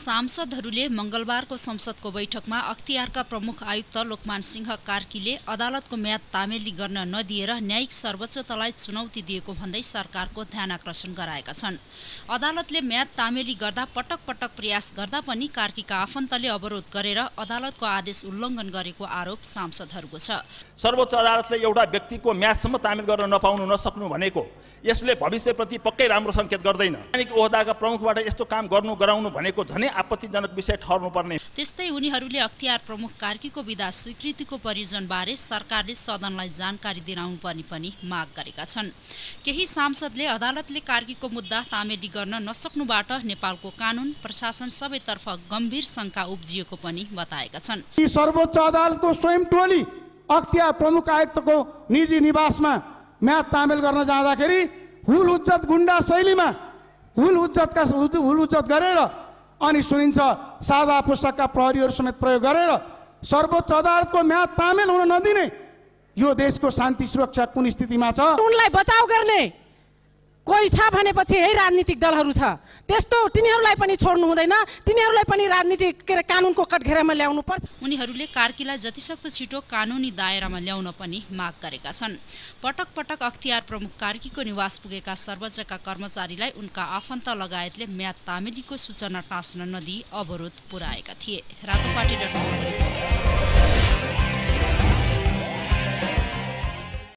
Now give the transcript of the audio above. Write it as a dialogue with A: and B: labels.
A: सांसदहरूले मंगलबारको संसदको बैठकमा अख्तियारका प्रमुख आयुक्त लोकमान सिंह कार्कीले अदालतको म्याद तामेली गर्न नदिएर न्यायिक सर्वोच्चतालाई चुनौती दिएको भन्दै सरकारको ध्यान आकर्षण गराएका छन् अदालतले म्याद तामेली गर्दा पटक पटक प्रयास गर्दा पनि कार्कीका आफन्तले अवरोध गरेर अदालतको आदेश उल्लङ्घन गरेको आरोप सांसदहरूको छ
B: सर्वोच्च अदालतले एउटा व्यक्तिको म्यादसम्म तामेल गर्न नपाउनु नसक्नु भनेको यसले भविष्यप्रति पक्कै राम्रो सङ्केत गर्दैन ओहदाका प्रमुखबाट यस्तो काम गर्नु गराउनु भनेको झनै आपत्तिजनक विषय ठहर्नुपर्ने
A: त्यस्तै उनीहरूले अख्तियार प्रमुख कार्कीको विधा स्वीकृतिको बारे सरकारले सदनलाई जानकारी पर्ने पनि माग गरेका छन् केही सांसदले अदालतले कार्कीको मुद्दा तामेडी गर्न नसक्नुबाट नेपालको कानुन प्रशासन सबैतर्फ गम्भीर शङ्का उब्जिएको पनि बताएका छन्
C: सर्वोच्च अदालतको स्वयं टोली अख्तियार प्रमुख आयुक्तको निजी निवासमा म्याद तामेल गर्न जाँदाखेरि हुल उच्चत गुन्डा शैलीमा हुल उच्चतका हुल उच्चत गरेर अनि सुनिन्छ सादा पुस्तकका प्रहरीहरू समेत प्रयोग गरेर सर्वोच्च अदालतको म्याद तामेल हुन नदिने यो देशको शान्ति सुरक्षा कुन स्थितिमा छ उनलाई बचाउ गर्ने कोही छ भनेपछि यही राजनीतिक दलहरू छ त्यस्तो तिनीहरूलाई पनि छोड्नु हुँदैन तिनीहरूलाई पनि राजनीतिक के अरे कानुनको कटघेरामा ल्याउनु पर्छ
A: उनीहरूले कार्कीलाई जतिसक्दो छिटो कानुनी दायरामा ल्याउन पनि माग गरेका छन् पटक पटक अख्तियार प्रमुख कार्कीको निवास पुगेका सर्वोच्चका कर्मचारीलाई उनका आफन्त लगायतले म्याद तामेलीको सूचना टाँस्न नदी अवरोध पुर्याएका थिए रातो पार्टी